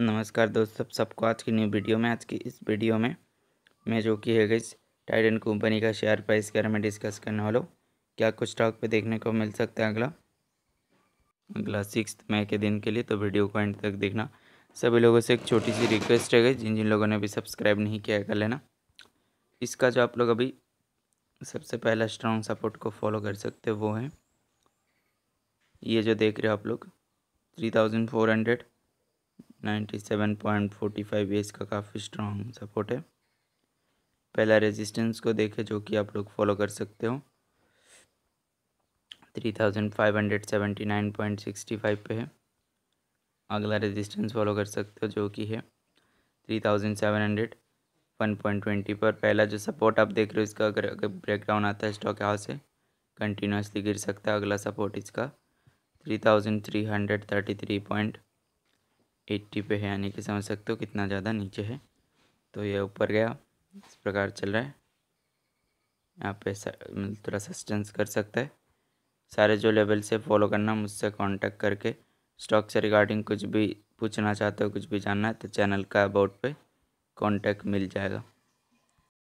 नमस्कार दोस्तों सब सबको आज की न्यू वीडियो में आज की इस वीडियो में मैं जो कि है गई टाइटन कंपनी का शेयर प्राइस के बारे में डिस्कस करने वाला हूँ क्या कुछ स्टॉक पे देखने को मिल सकता है अगला अगला सिक्स मई के दिन के लिए तो वीडियो को एंड तक देखना सभी लोगों से एक छोटी सी रिक्वेस्ट है गई जिन जिन लोगों ने अभी सब्सक्राइब नहीं किया कर लेना इसका जो आप लोग अभी सबसे पहला स्ट्रॉन्ग सपोर्ट को फॉलो कर सकते वो है ये जो देख रहे हो आप लोग three thousand four hundred ninety seven point forty five ये इसका काफ़ी स्ट्रॉन्ग सपोर्ट है पहला रेजिस्टेंस को देखें जो कि आप लोग फॉलो कर सकते हो three thousand five hundred seventy nine point sixty five पे है अगला रेजिस्टेंस फॉलो कर सकते हो जो कि है three thousand seven hundred one point twenty पर पहला जो सपोर्ट आप देख रहे हो इसका अगर अगर ब्रेक डाउन आता है स्टॉक यहाँ से कंटिन्यूसली गिर सकता है अगला सपोर्ट इसका three thousand three hundred thirty three point eighty पे है यानी कि समझ सकते हो कितना ज़्यादा नीचे है तो ये ऊपर गया इस प्रकार चल रहा है यहाँ पे मतलब थोड़ा सस्टेंस कर सकता है सारे जो लेवल से फॉलो करना मुझसे कांटेक्ट करके स्टॉक से रिगार्डिंग कुछ भी पूछना चाहते हो कुछ भी जानना है तो चैनल का अबाउट पे कांटेक्ट मिल जाएगा